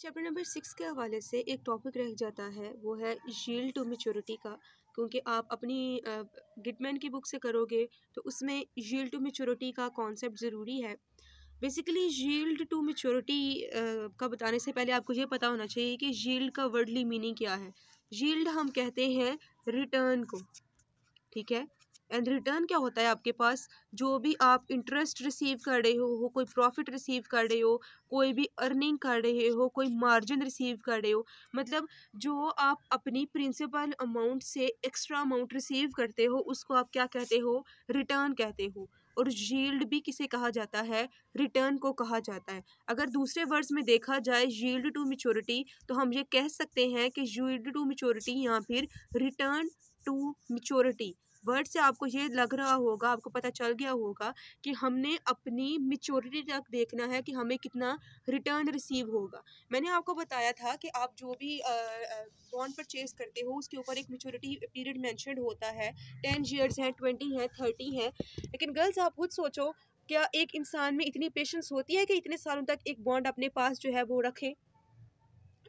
chapter number six के हवाले से एक टॉपिक रह जाता है वो है जील टू मेचोरिटी का क्योंकि आप अपनी गिटमैन की बुक से करोगे तो उसमें जील टू मेचोरिटी का कॉन्सेप्ट ज़रूरी है बेसिकली जील्ड टू मेचोरिटी का बताने से पहले आपको ये पता होना चाहिए कि जील्ड का वर्डली मीनिंग क्या है जील्ड हम कहते हैं रिटर्न को ठीक है एंड रिटर्न क्या होता है आपके पास जो भी आप इंटरेस्ट रिसीव कर रहे हो, कोई प्रॉफिट रिसीव कर रहे हो कोई भी अर्निंग कर रहे हो कोई मार्जिन रिसीव कर रहे हो मतलब जो आप अपनी प्रिंसिपल अमाउंट से एक्स्ट्रा अमाउंट रिसीव करते हो उसको आप क्या कहते हो रिटर्न कहते हो और जील्ड भी किसे कहा जाता है रिटर्न को कहा जाता है अगर दूसरे वर्ड्स में देखा जाए जील्ड टू मेचोरिटी तो हम ये कह सकते हैं कि जील्ड टू मेचोरिटी या फिर रिटर्न टू मेचोरिटी वर्ड से आपको ये लग रहा होगा आपको पता चल गया होगा कि हमने अपनी मिच्योरिटी तक देखना है कि हमें कितना रिटर्न रिसीव होगा मैंने आपको बताया था कि आप जो भी बॉन्ड परचेज करते हो उसके ऊपर एक मिच्योरिटी पीरियड मैंशनड होता है टेन ईयर्स हैं ट्वेंटी हैं थर्टी हैं लेकिन गर्ल्स आप खुद सोचो क्या एक इंसान में इतनी पेशेंस होती है कि इतने सालों तक एक बॉन्ड अपने पास जो है वो रखें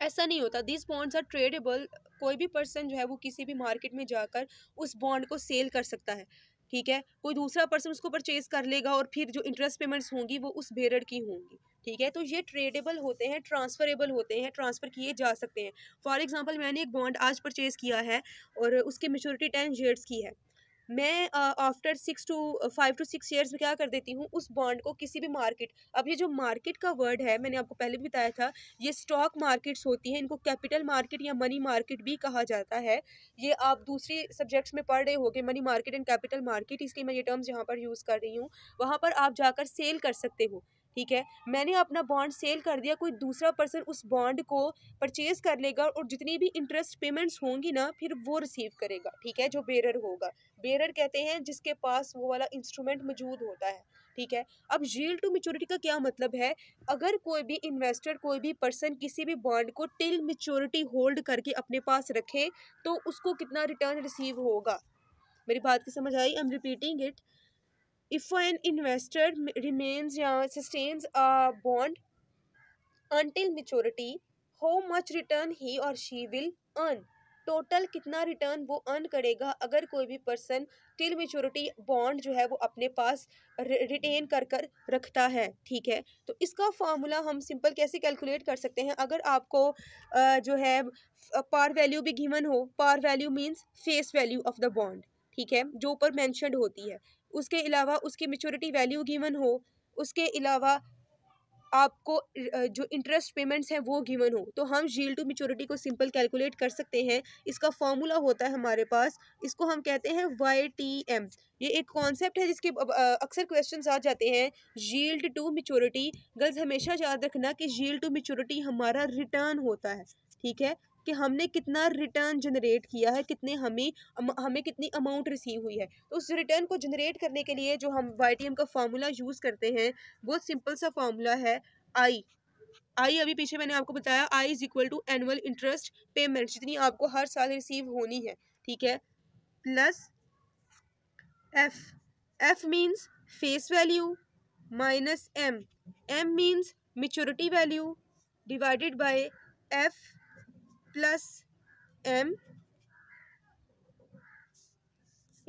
ऐसा नहीं होता दिस बॉन्ड्स आर ट्रेडेबल कोई भी पर्सन जो है वो किसी भी मार्केट में जाकर उस बॉन्ड को सेल कर सकता है ठीक है कोई दूसरा पर्सन उसको परचेज कर लेगा और फिर जो इंटरेस्ट पेमेंट्स होंगी वो उस बेरड की होंगी ठीक है तो ये ट्रेडेबल होते हैं ट्रांसफरेबल होते हैं ट्रांसफ़र किए जा सकते हैं फॉर एग्ज़ाम्पल मैंने एक बॉन्ड आज परचेज़ किया है और उसकी मेचोरिटी टेन ईयर्स की है मैं after six to five to six years में क्या कर देती हूँ उस बॉन्ड को किसी भी मार्केट अब ये जो मार्केट का वर्ड है मैंने आपको पहले भी बताया था ये स्टॉक मार्केट्स होती हैं इनको कैपिटल मार्केट या मनी मार्केट भी कहा जाता है ये आप दूसरी सब्जेक्ट्स में पढ़ रहे गए money market and capital market इसलिए मैं ये टर्म्स यहाँ पर यूज़ कर रही हूँ वहाँ पर आप जाकर सेल कर सकते हो ठीक है मैंने अपना बॉन्ड सेल कर दिया कोई दूसरा पर्सन उस बॉन्ड को परचेज़ कर लेगा और जितनी भी इंटरेस्ट पेमेंट्स होंगी ना फिर वो रिसीव करेगा ठीक है जो बेरर होगा बेरर कहते हैं जिसके पास वो वाला इंस्ट्रूमेंट मौजूद होता है ठीक है अब जील टू मेचोरिटी का क्या मतलब है अगर कोई भी इन्वेस्टर कोई भी पर्सन किसी भी बॉन्ड को टिल मेचोरिटी होल्ड करके अपने पास रखे तो उसको कितना रिटर्न रिसीव होगा मेरी बात की समझ आई I am repeating it if an investor remains या uh, sustains a bond until maturity how much return he or she will earn total कितना रिटर्न वो अर्न करेगा अगर कोई भी पर्सन टिल मेच्योरिटी बॉन्ड जो है वो अपने पास रिटेन कर कर रखता है ठीक है तो इसका फार्मूला हम सिंपल कैसे कैलकुलेट कर सकते हैं अगर आपको जो है पार वैल्यू भी गिवन हो par value means face value of the bond ठीक है जो ऊपर मैंशनड होती है उसके अलावा उसकी मेचोरिटी वैल्यू गिवन हो उसके अलावा आपको जो इंटरेस्ट पेमेंट्स हैं वो गिवन हो तो हम जील टू मेचोरिटी को सिंपल कैलकुलेट कर सकते हैं इसका फॉर्मूला होता है हमारे पास इसको हम कहते हैं वाई टी एम ये एक कॉन्सेप्ट है जिसके अक्सर क्वेश्चंस आ जाते हैं जील्ड टू मेचोरिटी गर्ल्स हमेशा याद रखना कि जील्ड टू मेचोरिटी हमारा रिटर्न होता है ठीक है कि हमने कितना रिटर्न जनरेट किया है कितने हमें हमें कितनी अमाउंट रिसीव हुई है तो उस रिटर्न को जनरेट करने के लिए जो हम वाई का फार्मूला यूज़ करते हैं बहुत सिंपल सा फार्मूला है आई आई अभी पीछे मैंने आपको बताया I is equal to annual interest payment जितनी आपको हर साल रिसीव होनी है ठीक है plus F F means face value minus M M means maturity value divided by F plus M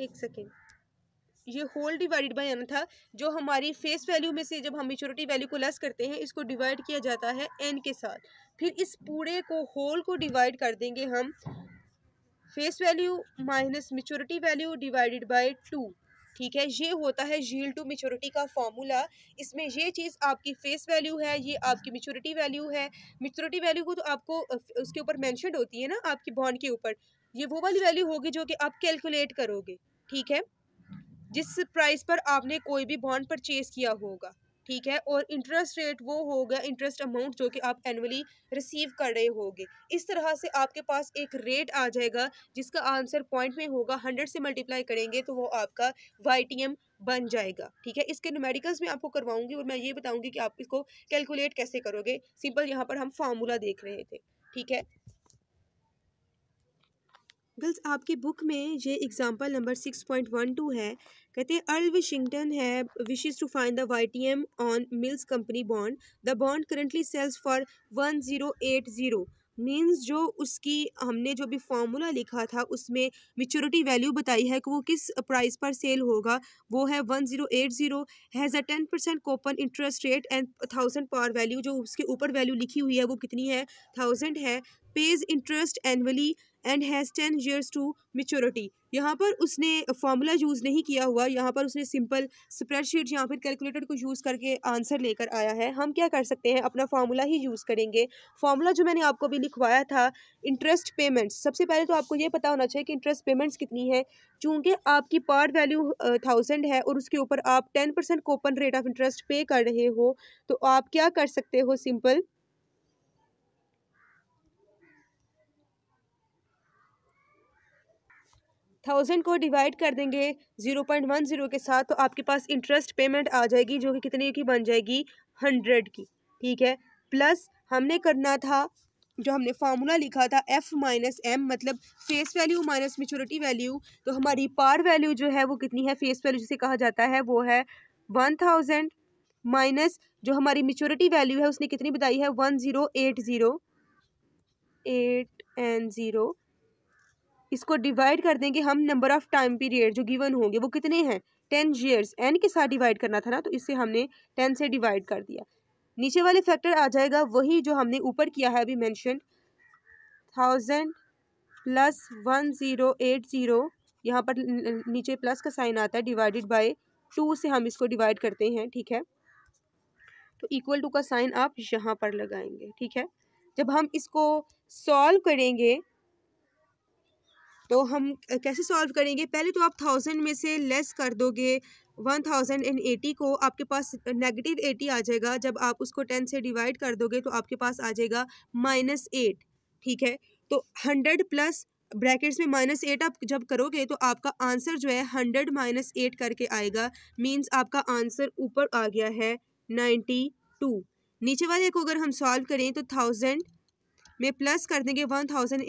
एक सेकेंड ये होल डिवाइडेड बाय एन था जो हमारी फेस वैल्यू में से जब हम मेचोरिटी वैल्यू को लेस करते हैं इसको डिवाइड किया जाता है एन के साथ फिर इस पूरे को होल को डिवाइड कर देंगे हम face value minus maturity value divided by two ठीक है ये होता है जील टू मेचोरिटी का फॉर्मूला इसमें ये चीज़ आपकी फेस वैल्यू है ये आपकी मेचोरिटी वैल्यू है मेचोरिटी वैल्यू को तो आपको उसके ऊपर मैंशनड होती है ना आपकी बॉन्ड के ऊपर ये वो वाली वैल्यू होगी जो कि आप कैलकुलेट करोगे ठीक है जिस प्राइस पर आपने कोई भी बॉन्ड परचेज़ किया होगा ठीक है और इंटरेस्ट रेट वो हो गया इंटरेस्ट अमाउंट जो कि आप एनुअली रिसीव कर रहे होगे इस तरह से आपके पास एक रेट आ जाएगा जिसका आंसर पॉइंट में होगा हंड्रेड से मल्टीप्लाई करेंगे तो वो आपका वाई बन जाएगा ठीक है इसके न्यूमेरिकल्स में आपको करवाऊंगी और मैं ये बताऊंगी कि आप इसको कैलकुलेट कैसे करोगे सिंपल यहाँ पर हम फार्मूला देख रहे थे ठीक है गर्ल्स आपकी बुक में ये example number six point one two है कहते हैं अर्ल विशिंगटन है wishes to find the Y T M on Mills company bond the bond currently sells for one zero eight zero means जो उसकी हमने जो भी फार्मूला लिखा था उसमें मिच्योरिटी वैल्यू बताई है कि वो किस प्राइस पर सेल होगा वो है one zero eight zero has a ten percent coupon interest rate and thousand par value जो उसके ऊपर वैल्यू लिखी हुई है वो कितनी है थाउजेंड है pays interest annually and has ten years to maturity यहाँ पर उसने फॉर्मूला यूज़ नहीं किया हुआ यहाँ पर उसने सिंपल स्प्रेडशीट या फिर कैलकुलेटर को यूज़ करके आंसर लेकर आया है हम क्या कर सकते हैं अपना फार्मूला ही यूज़ करेंगे फार्मूला जो मैंने आपको भी लिखवाया था इंटरेस्ट पेमेंट्स सबसे पहले तो आपको ये पता होना चाहिए कि इंटरेस्ट पेमेंट्स कितनी है चूँकि आपकी पार्ट वैल्यू थाउजेंड है और उसके ऊपर आप ten percent coupon rate of interest pay कर रहे हो तो आप क्या कर सकते हो सिंपल थाउजेंड को डिवाइड कर देंगे ज़ीरो पॉइंट वन ज़ीरो के साथ तो आपके पास इंटरेस्ट पेमेंट आ जाएगी जो कि कितने की बन जाएगी हंड्रेड की ठीक है प्लस हमने करना था जो हमने फार्मूला लिखा था एफ माइनस एम मतलब face value minus maturity value तो हमारी पार वैल्यू जो है वो कितनी है फेस वैल्यू जिसे कहा जाता है वो है वन थाउजेंड माइनस जो हमारी मेचोरिटी वैल्यू है उसने कितनी बताई है one zero eight zero eight and zero इसको डिवाइड कर देंगे हम नंबर ऑफ़ टाइम पीरियड जो गिवन होंगे वो कितने हैं टेन ईयर्स एन के साथ डिवाइड करना था ना तो इससे हमने टेन से डिवाइड कर दिया नीचे वाले फैक्टर आ जाएगा वही जो हमने ऊपर किया है अभी mention thousand plus one zero eight zero यहाँ पर नीचे प्लस का साइन आता है डिवाइडेड बाय टू से हम इसको डिवाइड करते हैं ठीक है तो इक्वल टू का साइन आप यहाँ पर लगाएंगे ठीक है जब हम इसको सॉल्व करेंगे तो हम कैसे सॉल्व करेंगे पहले तो आप थाउजेंड में से लेस कर दोगे वन थाउजेंड एंड एटी को आपके पास नेगेटिव एटी आ जाएगा जब आप उसको टेन से डिवाइड कर दोगे तो आपके पास आ जाएगा माइनस एट ठीक है तो हंड्रेड प्लस ब्रैकेट्स में माइनस एट आप जब करोगे तो आपका आंसर जो है हंड्रेड माइनस एट करके आएगा मीन्स आपका आंसर ऊपर आ गया है नाइन्टी टू नीचे वाले को अगर हम सॉल्व करें तो थाउजेंड में प्लस कर देंगे वन थाउजेंड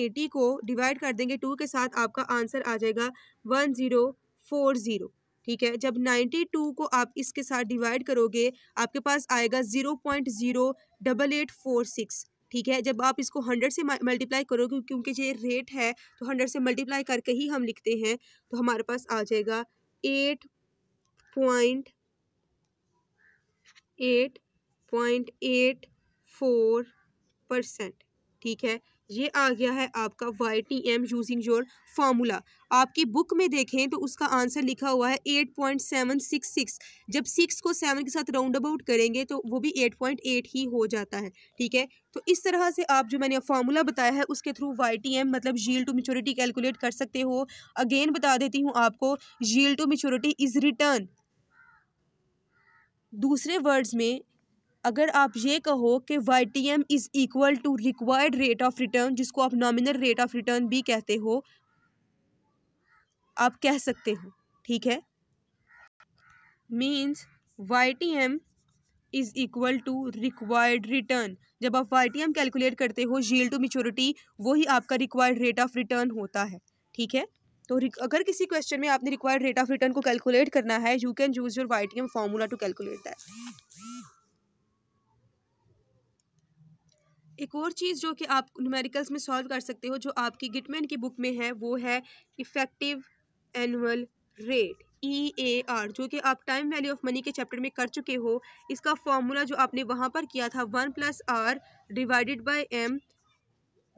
एटी को डिवाइड कर देंगे टू के साथ आपका आंसर आ जाएगा वन ज़ीरो फोर ज़ीरो ठीक है जब नाइन्टी टू को आप इसके साथ डिवाइड करोगे आपके पास आएगा zero point zero double eight four six ठीक है जब आप इसको हंड्रेड से मल्टीप्लाई करोगे क्योंकि ये रेट है तो हंड्रेड से मल्टीप्लाई करके ही हम लिखते हैं तो हमारे पास आ जाएगा eight point eight point eight four percent ठीक है ये आ गया है आपका Y T M using your formula आपकी बुक में देखें तो उसका आंसर लिखा हुआ है eight point seven six six जब सिक्स को सेवन के साथ राउंड अबाउट करेंगे तो वो भी एट पॉइंट एट ही हो जाता है ठीक है तो इस तरह से आप जो मैंने फार्मूला बताया है उसके थ्रू वाई टी एम मतलब जील टू मेचोरिटी कैलकुलेट कर सकते हो अगेन बता देती हूँ आपको जील टू मेचोरिटी इज़ रिटर्न दूसरे वर्ड्स में अगर आप ये कहो कि Y T M is equal to required rate of return जिसको आप नॉमिनल रेट ऑफ़ रिटर्न भी कहते हो आप कह सकते हो ठीक है means Y T M is equal to required return जब आप वाई टी एम कैलकुलेट करते हो जील टू मेचोरिटी वही आपका रिक्वायर्ड रेट ऑफ़ रिटर्न होता है ठीक है तो अगर किसी क्वेश्चन में आपने रिक्वायर्ड रेट ऑफ रिटर्न को कैलकुलेट करना है you can use your Y T M formula to calculate that एक और चीज़ जो कि आप न्यूमेरिकल्स में सॉल्व कर सकते हो जो आपकी गिटमैन की बुक में है वो है effective annual rate E A R जो कि आप टाइम वैल्यू ऑफ मनी के चैप्टर में कर चुके हो इसका फॉर्मूला जो आपने वहाँ पर किया था one plus R divided by M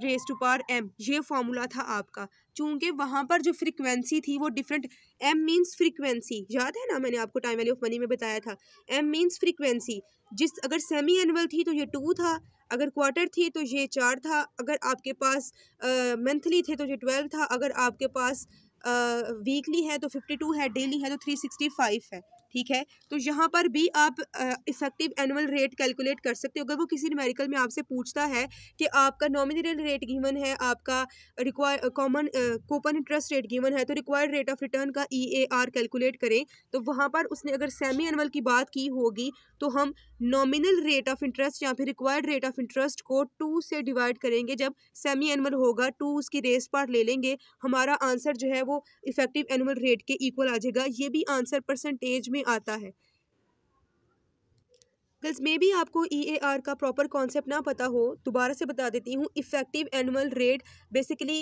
raise to power M ये फॉर्मूला था आपका चूँकि वहाँ पर जो फ्रीक्वेंसी थी वो डिफरेंट एम मींस फ्रीक्वेंसी याद है ना मैंने आपको टाइम वैल्यू ऑफ मनी में बताया था एम मीन्स फ्रिक्वेंसी जिस अगर सेमी एनुअल थी तो ये टू था अगर क्वार्टर थी तो ये चार था अगर आपके पास मंथली थे तो ये ट्वेल्व था अगर आपके पास वीकली है तो फिफ्टी टू है डेली है तो थ्री सिक्सटी फाइव है ठीक है तो यहाँ पर भी आप इफेक्टिव एनुअल रेट कैलकुलेट कर सकते हो अगर वो किसी न्यूमेरिकल में आपसे पूछता है कि आपका नॉमिनल रेट गिवन है आपका required common coupon interest rate given है तो रिक्वायर्ड रेट ऑफ रिटर्न का ई ए आर कैलकुलेट करें तो वहाँ पर उसने अगर सेमी एनुअल की बात की होगी तो हम नॉमिनल रेट ऑफ इंटरेस्ट या फिर रिक्वायर्ड रेट ऑफ इंटरेस्ट को टू से डिवाइड करेंगे जब सेमी एनुअल होगा टू उसकी रेस पार्ट ले लेंगे हमारा आंसर जो है वो इफेक्टिव एनुअल रेट के इक्वल आ जाएगा ये भी आंसर परसेंटेज में में आता है गर्ल्स मे भी आपको ई e का प्रॉपर कॉन्सेप्ट ना पता हो दोबारा से बता देती हूँ इफ़ेक्टिव एनुअल रेट बेसिकली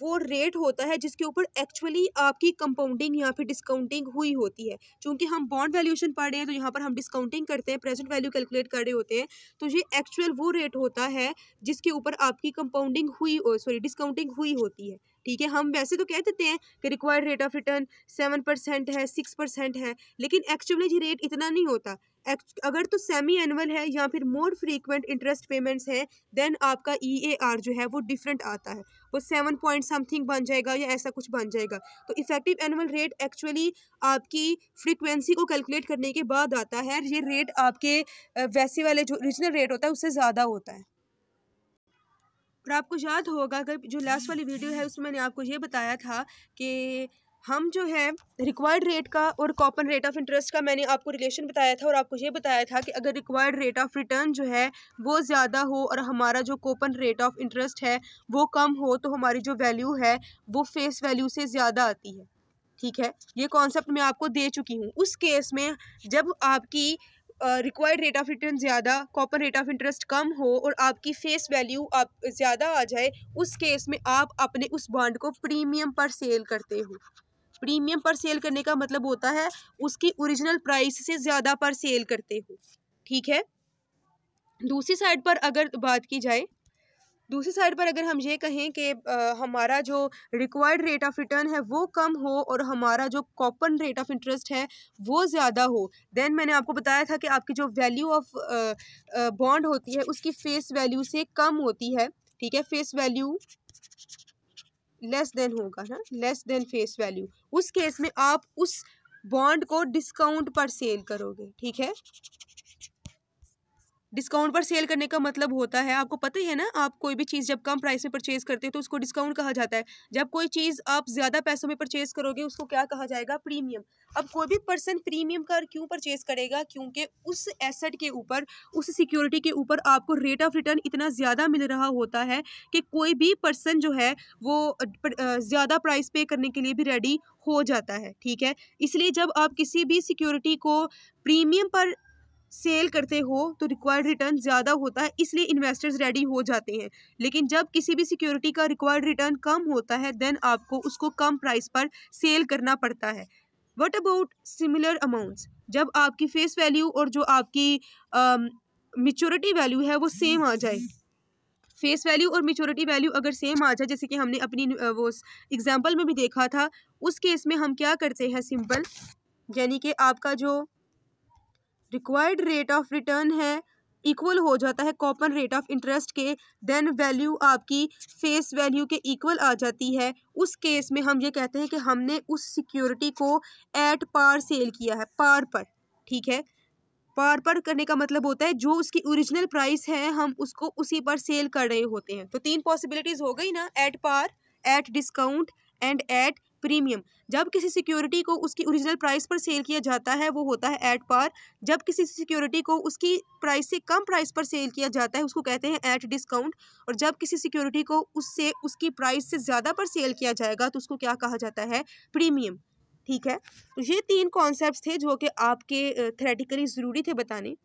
वो रेट होता है जिसके ऊपर एक्चुअली आपकी कंपाउंडिंग या फिर डिस्काउंटिंग हुई होती है क्योंकि हम बॉन्ड वैल्यूएशन पढ़ रहे हैं तो यहाँ पर हम डिस्काउंटिंग करते हैं प्रेजेंट वैल्यू कैलकुलेट कर रहे होते हैं तो ये एक्चुअल वो रेट होता है जिसके ऊपर आपकी कंपाउंडिंग हुई सॉरी डिस्काउंटिंग हुई होती है ठीक है हम वैसे तो कह देते हैं कि required rate of return seven percent है सिक्स परसेंट है लेकिन एक्चुअली ये रेट इतना नहीं होता अगर तो सेमी एनुअल है या फिर मोर फ्रीक्वेंट इंटरेस्ट पेमेंट्स हैं देन आपका आर e जो है वो डिफरेंट आता है वो सेवन पॉइंट समथिंग बन जाएगा या ऐसा कुछ बन जाएगा तो इफेक्टिव एनुअल रेट एक्चुअली आपकी फ्रीक्वेंसी को कैलकुलेट करने के बाद आता है ये रेट आपके वैसे वाले जो ओरिजिनल रेट होता है उससे ज़्यादा होता है और आपको याद होगा अगर जो लास्ट वाली वीडियो है उसमें मैंने आपको ये बताया था कि हम जो है रिक्वायर्ड रेट का और कॉपन रेट ऑफ इंटरेस्ट का मैंने आपको रिलेशन बताया था और आपको ये बताया था कि अगर रिक्वायर्ड रेट ऑफ रिटर्न जो है वो ज़्यादा हो और हमारा जो कॉपन रेट ऑफ इंटरेस्ट है वो कम हो तो हमारी जो वैल्यू है वो फेस वैल्यू से ज़्यादा आती है ठीक है ये कॉन्सेप्ट मैं आपको दे चुकी हूँ उस केस में जब आपकी रिक्वायर्ड रेट ऑफ रिटर्न ज़्यादा कॉपन रेट ऑफ इंटरेस्ट कम हो और आपकी फेस वैल्यू आप ज़्यादा आ जाए उस केस में आप अपने उस बॉन्ड को प्रीमियम पर सेल करते हो प्रीमियम पर सेल करने का मतलब होता है उसकी ओरिजिनल प्राइस से ज़्यादा पर सेल करते हो ठीक है दूसरी साइड पर अगर बात की जाए दूसरी साइड पर अगर हम ये कहें कि हमारा जो रिक्वायर्ड रेट ऑफ रिटर्न है वो कम हो और हमारा जो कॉपन रेट ऑफ इंटरेस्ट है वो ज़्यादा हो देन मैंने आपको बताया था कि आपकी जो वैल्यू ऑफ बॉन्ड होती है उसकी फेस वैल्यू से कम होती है ठीक है फेस वैल्यू लेस देन होगा ना लेस देन फेस वैल्यू उस केस में आप उस बॉन्ड को डिस्काउंट पर सेल करोगे ठीक है डिस्काउंट पर सेल करने का मतलब होता है आपको पता ही है ना आप कोई भी चीज़ जब कम प्राइस में परचेज़ करते हैं तो उसको डिस्काउंट कहा जाता है जब कोई चीज़ आप ज़्यादा पैसों में परचेज़ करोगे उसको क्या कहा जाएगा प्रीमियम अब कोई भी पर्सन प्रीमियम का क्यों परचेज़ करेगा क्योंकि उस एसेट के ऊपर उस सिक्योरिटी के ऊपर आपको रेट ऑफ रिटर्न इतना ज़्यादा मिल रहा होता है कि कोई भी पर्सन जो है वो ज़्यादा प्राइस पे करने के लिए भी रेडी हो जाता है ठीक है इसलिए जब आप किसी भी सिक्योरिटी को प्रीमियम पर सेल करते हो तो रिक्वायर्ड रिटर्न ज़्यादा होता है इसलिए इन्वेस्टर्स रेडी हो जाते हैं लेकिन जब किसी भी सिक्योरिटी का रिक्वायर्ड रिटर्न कम होता है देन आपको उसको कम प्राइस पर सेल करना पड़ता है वट अबाउट सिमिलर अमाउंट्स जब आपकी फेस वैल्यू और जो आपकी मेच्योरिटी uh, वैल्यू है वो सेम आ जाए फेस वैल्यू और मेच्योरिटी वैल्यू अगर सेम आ जाए जैसे कि हमने अपनी वो एग्जाम्पल में भी देखा था उस केस में हम क्या करते हैं सिंपल यानी कि आपका जो रिक्वायर्ड रेट ऑफ रिटर्न है इक्वल हो जाता है कॉपन रेट ऑफ इंटरेस्ट के देन वैल्यू आपकी फेस वैल्यू के इक्वल आ जाती है उस केस में हम ये कहते हैं कि हमने उस सिक्योरिटी को एट पार सेल किया है पार पर ठीक है पार पर करने का मतलब होता है जो उसकी ओरिजिनल प्राइस है हम उसको उसी पर सेल कर रहे होते हैं तो तीन पॉसिबिलिटीज़ हो गई ना at par at discount and at premium जब किसी सिक्योरिटी को उसकी ओरिजिनल प्राइस पर सेल किया जाता है वो होता है एट पार जब किसी सिक्योरिटी को उसकी प्राइस से कम प्राइस पर सेल किया जाता है उसको कहते हैं एट डिस्काउंट और जब किसी सिक्योरिटी को उससे उसकी प्राइस से ज़्यादा पर सेल किया जाएगा तो उसको क्या कहा जाता है प्रीमियम ठीक है तो ये तीन कॉन्सेप्ट थे जो कि आपके थेरेटिकली ज़रूरी थे बताने